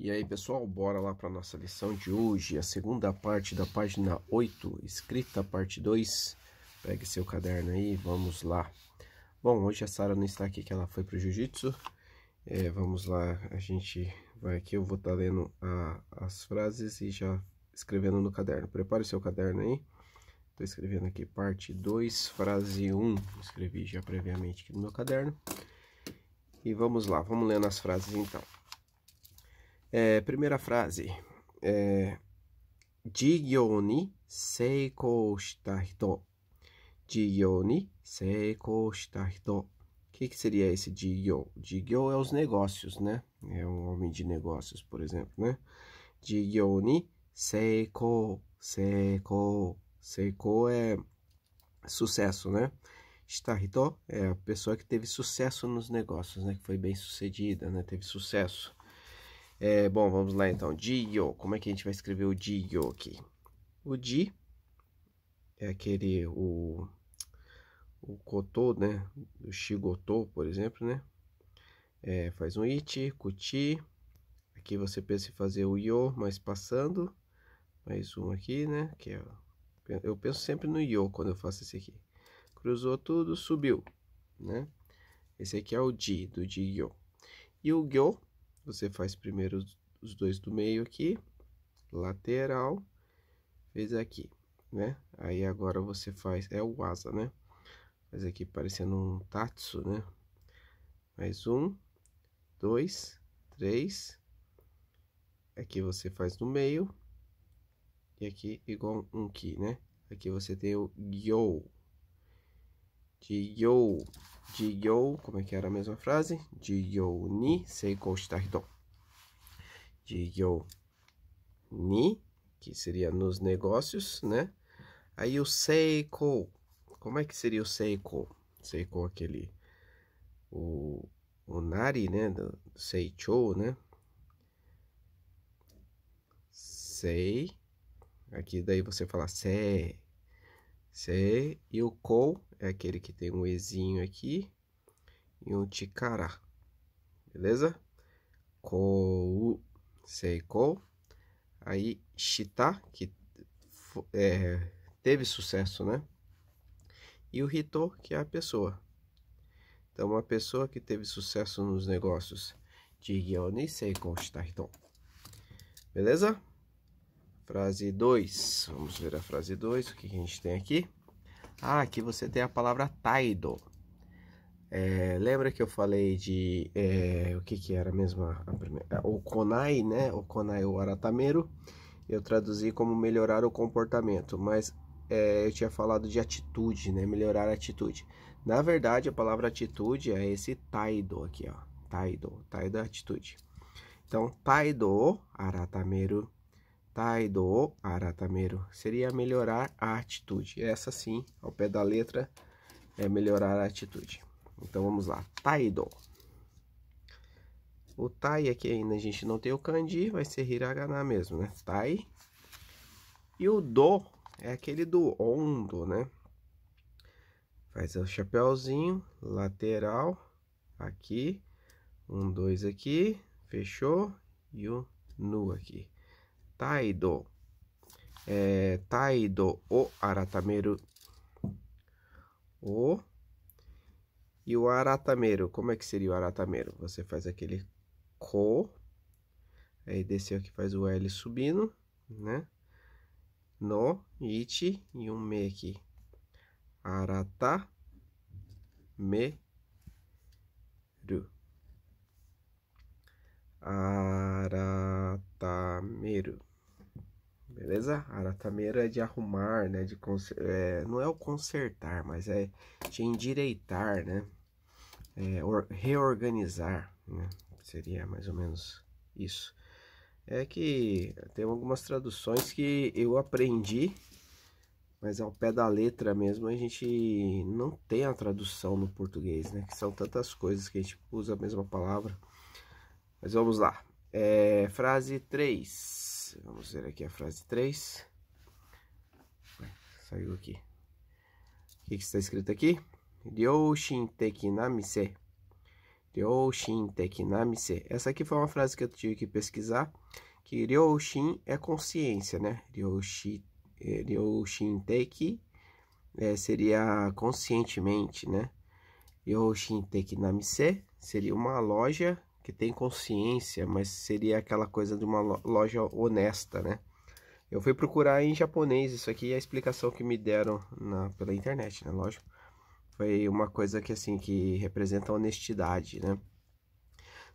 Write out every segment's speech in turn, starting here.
E aí, pessoal, bora lá para nossa lição de hoje, a segunda parte da página 8, escrita parte 2. Pegue seu caderno aí, vamos lá. Bom, hoje a Sara não está aqui, que ela foi para o jiu-jitsu. É, vamos lá, a gente vai aqui, eu vou estar tá lendo a, as frases e já escrevendo no caderno. Prepare seu caderno aí. Estou escrevendo aqui parte 2, frase 1. Um. Escrevi já previamente aqui no meu caderno. E vamos lá, vamos lendo as frases então. É, primeira frase. É, Jigyo ni seikou shita hito. Jigyo ni seikou shita hito. O que, que seria esse Jigyo? Jigyo é os negócios, né? É um homem de negócios, por exemplo, né? Jigyo ni seikou, seikou. Seikou é sucesso, né? Shitahito é a pessoa que teve sucesso nos negócios, né? Que foi bem sucedida, né? Teve sucesso. É, bom, vamos lá então. Dio. Como é que a gente vai escrever o Dio aqui? O Di é aquele, o, o Kotô, né? O Shigotô, por exemplo, né? É, faz um It, Kuti. Aqui você pensa em fazer o Yo, mas passando. Mais um aqui, né? Que é, eu penso sempre no Yo quando eu faço esse aqui. Cruzou tudo, subiu, né? Esse aqui é o Di, do Di Yo. E o Gyo você faz primeiro os dois do meio aqui, lateral, fez aqui, né? Aí agora você faz, é o asa, né? Faz aqui parecendo um tatsu, né? Mais um, dois, três. Aqui você faz no meio. E aqui igual um ki, né? Aqui você tem o gyo, de jiyo, como é que era a mesma frase? Jiyo ni seiko shita De Jiyo ni, que seria nos negócios, né? Aí o seiko, como é que seria o seiko? Seiko aquele, o, o nari, né? Do seichou, né? Sei, aqui daí você fala sei Cê, e o com é aquele que tem um ezinho aqui e um ticará. Beleza? sei seikou. Aí, chita que é, teve sucesso, né? E o rito que é a pessoa. Então, uma pessoa que teve sucesso nos negócios de sei com Shita então Beleza? Frase 2. Vamos ver a frase 2. O que, a gente tem aqui? Ah, aqui você tem a palavra taido. É, lembra que eu falei de é, o que, que era mesmo a, a primeira, é, o konai, né? O konai o aratameiro. Eu traduzi como melhorar o comportamento, mas é, eu tinha falado de atitude, né? Melhorar a atitude. Na verdade, a palavra atitude é esse taido aqui, ó. Taido, taido é atitude. Então, taido aratameiro Taido o aratameiro seria melhorar a atitude. Essa sim, ao pé da letra, é melhorar a atitude. Então vamos lá. Taido. O tai aqui ainda a gente não tem o kanji, vai ser hiragana mesmo, né? Tai. E o do é aquele do ondo, né? Faz o chapéuzinho lateral aqui, um, dois aqui, fechou e o nu aqui. É, o e o aratameru Como é que seria o aratameru? Você faz aquele co, aí desceu aqui, faz o L subindo, né? No, it e um me aqui. Arata, me, ru beleza? Aratameira é de arrumar, né? De é, não é o consertar, mas é de endireitar, né? É, reorganizar, né? Seria mais ou menos isso. É que tem algumas traduções que eu aprendi, mas ao pé da letra mesmo a gente não tem a tradução no português, né? Que são tantas coisas que a gente usa a mesma palavra. Mas vamos lá. É, frase 3. Vamos ver aqui a frase 3. Saiu aqui. O que, que está escrito aqui? Ryoshin tekinamise. Ryoshin tekinamise. Essa aqui foi uma frase que eu tive que pesquisar. Que Ryoshin é consciência, né? Ryoshin, é, ryoshin teki é, seria conscientemente, né? Ryoshin tekinamise seria uma loja que tem consciência, mas seria aquela coisa de uma loja honesta, né? Eu fui procurar em japonês isso aqui, a explicação que me deram na, pela internet, né? Lógico. Foi uma coisa que, assim, que representa honestidade, né?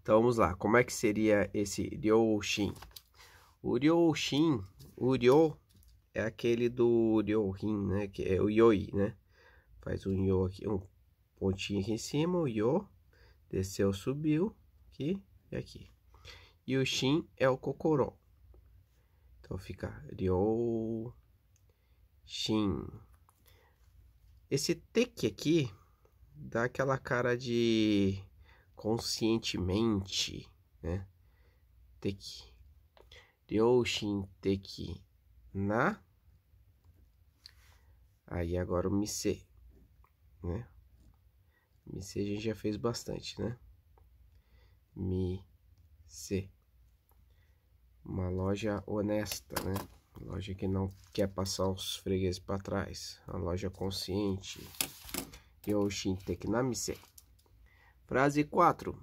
Então, vamos lá. Como é que seria esse ryōshin? O ryōshin, o ryō é aquele do ryōhin, né? Que é o Yoi, né? Faz um Yo aqui, um pontinho aqui em cima, o Yo. Desceu, subiu aqui e aqui. E o Shin é o Kokoro Então fica Ryo Shin. Esse teki aqui dá aquela cara de conscientemente, né? Teki. Ryo Shin Teki na. Aí agora o Mise, né? Mise a gente já fez bastante, né? Mi C. Uma loja honesta, né? Uma loja que não quer passar os fregueses para trás. Uma loja consciente. Eu namise. Frase 4.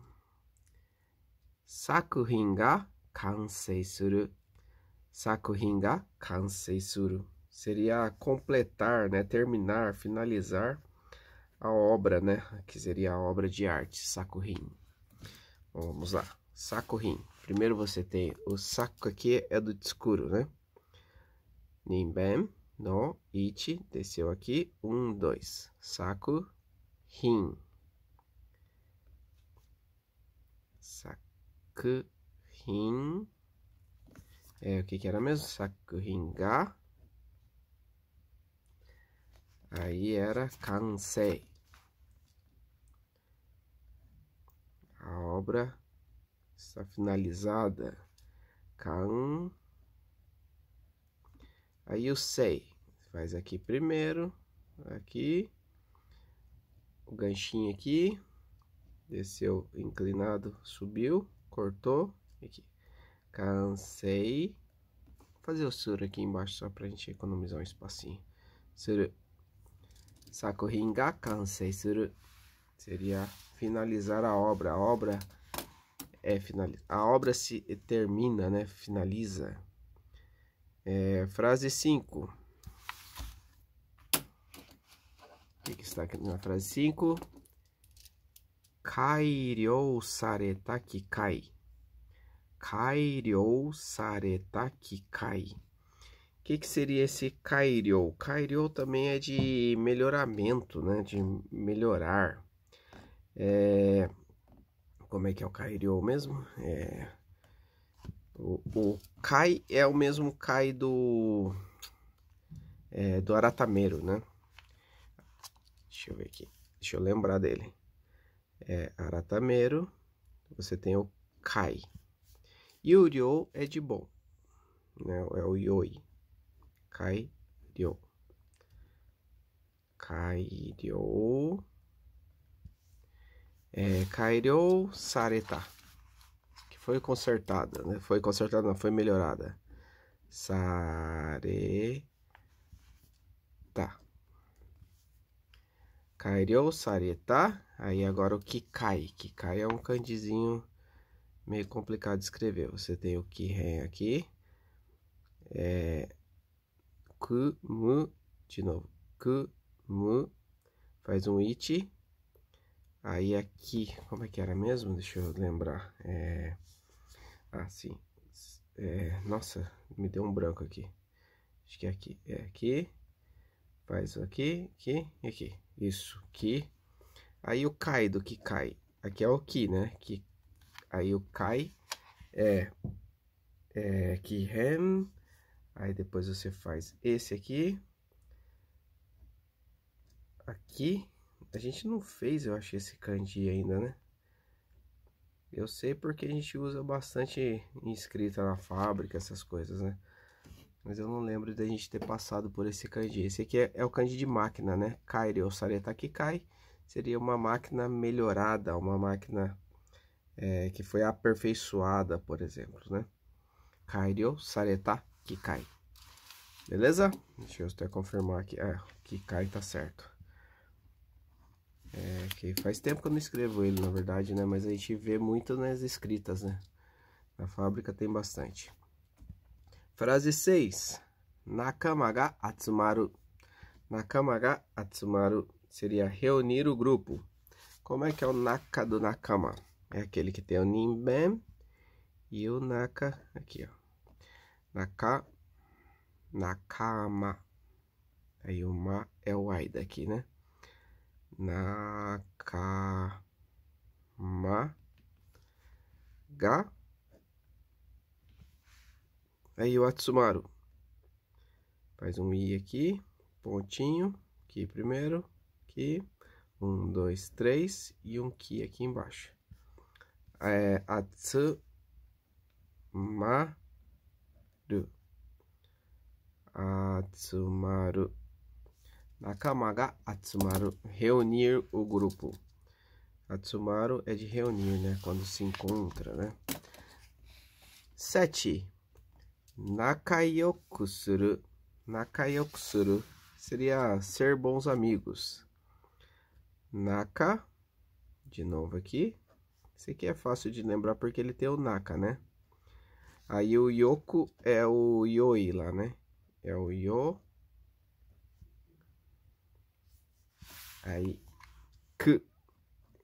Sakuhin ga kansei suru. Sakuhin ga kansei suru. Seria completar, né? Terminar, finalizar a obra, né? Que seria a obra de arte, Sakuhin. Vamos lá. Saco rim. Primeiro você tem o saco aqui é do escuro, né? Nimbem, no, it, desceu aqui, um, dois. Saco, rim. Saco, rim. É, o que que era mesmo? Saco, ringa. Aí era cansei. A obra está finalizada. Kan. Aí o sei. Faz aqui primeiro. Aqui. O ganchinho aqui. Desceu inclinado, subiu, cortou. Aqui. Cansei. Vou fazer o suru aqui embaixo só pra gente economizar um espacinho. Suru. Sakuhin ga kansei suru. Seria finalizar a obra. A obra é final a obra se termina, né? Finaliza. É, frase 5. O que, está aqui na frase 5? Kairyo sareta kikai. Kairyo sareta kikai. O que, que seria esse kairyo? Kairyo também é de melhoramento, né? De melhorar. É, como é que é o Kairiou mesmo? É, o, o, Kai é o mesmo Kai do, é, do Aratameiro, né? Deixa eu ver aqui. Deixa eu lembrar dele. É Aratameiro. Você tem o Kai. E o Ryo é de bom. Né? É o Yoi. Kai Ryo. Kai Ryo é, Kairou Sareta, que foi consertada, né? Foi consertada, não, foi melhorada. Sareta. Kairou Sareta. Aí agora o Kikai. Kikai é um candizinho meio complicado de escrever. Você tem o Kiren aqui. É, Kumu, de novo. Kumu, faz um it. Aí aqui, como é que era mesmo? Deixa eu lembrar. É... Ah, sim. É... Nossa, me deu um branco aqui. Acho que é aqui. É aqui. Faz aqui, aqui e aqui. Isso, aqui. Aí o cai do que cai. Aqui é o que, né? Que... Aí o cai é... É que hem. Aí depois você faz esse aqui. Aqui a gente não fez, eu acho, esse kanji ainda, né? Eu sei porque a gente usa bastante inscrita na fábrica, essas coisas, né? Mas eu não lembro da gente ter passado por esse kanji. Esse aqui é, é o kanji de máquina, né? Kairi ou Saretaki tá Kai seria uma máquina melhorada, uma máquina é, que foi aperfeiçoada, por exemplo, né? Kairi ou Saretaki tá, Kai. Beleza? Deixa eu até confirmar aqui. Ah, é, Kikai tá certo. É, que faz tempo que eu não escrevo ele, na verdade, né? Mas a gente vê muito nas escritas, né? Na fábrica tem bastante. Frase 6. Nakamaga Atsumaru. Nakamaga Atsumaru seria reunir o grupo. Como é que é o Naka do Nakama? É aquele que tem o Nimben e o Naka aqui, ó. Naka, Nakama. Aí o Ma é o Aida aqui, né? Nakama ga aí o Atsumaru faz um i aqui pontinho aqui primeiro aqui um dois três e um ki aqui embaixo é Atsumaru Atsumaru Nakamaga atsumaru, reunir o grupo. Atsumaru é de reunir, né? Quando se encontra, né? 7. Nakayoku suru. Nakayoku suru seria ser bons amigos. Naka, de novo aqui. Esse aqui é fácil de lembrar porque ele tem o Naka, né? Aí o Yoku é o Yoi lá, né? É o Yo Aí, ku.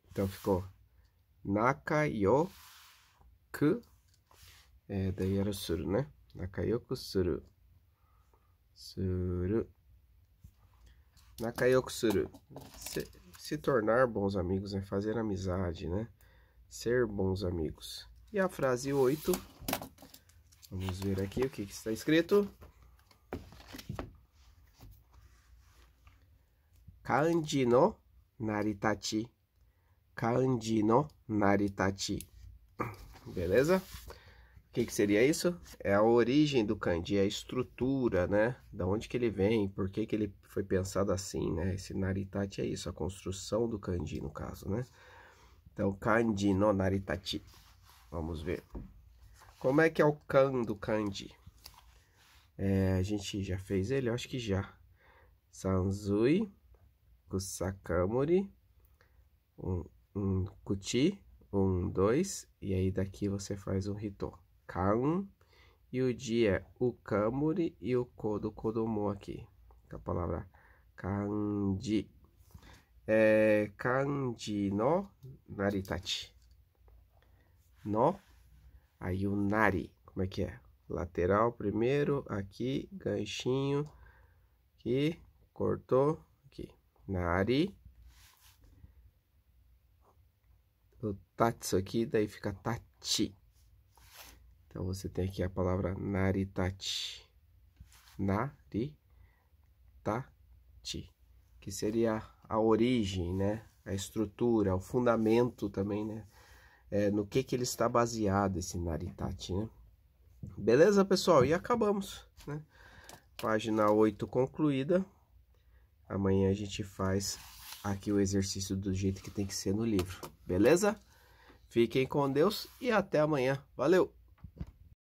Então ficou nakayoku. É, daí era suru, né? Nakayoku suru. Suru. Nakayoku suru. Se, se tornar bons amigos, né? Fazer amizade, né? Ser bons amigos. E a frase 8. Vamos ver aqui o que, que está escrito. Kanji no naritachi. Kanji no naritachi. Beleza? O que, que seria isso? É a origem do kanji, é a estrutura, né? Da onde que ele vem, por que, que ele foi pensado assim, né? Esse naritachi é isso, a construção do kanji, no caso, né? Então, kanji no naritachi. Vamos ver. Como é que é o kan do kanji? É, a gente já fez ele? Eu acho que já. Sanzui. Kusakamori, um, um Kuti, um, dois, e aí daqui você faz um Hito, Kan, e o Ji é o Kamori e o Kodo, Kodomo aqui, a palavra Kanji. É, kanji no naritachi. No, aí o nari, como é que é? Lateral primeiro, aqui, ganchinho, aqui, cortou, Nari. O tatsu aqui, daí fica tachi. Então você tem aqui a palavra Nari Tati, Que seria a origem, né? A estrutura, o fundamento também, né? É, no que, que ele está baseado, esse naritachi, né? Beleza, pessoal? E acabamos, né? Página 8 concluída. Amanhã a gente faz aqui o exercício do jeito que tem que ser no livro, beleza? Fiquem com Deus e até amanhã. Valeu!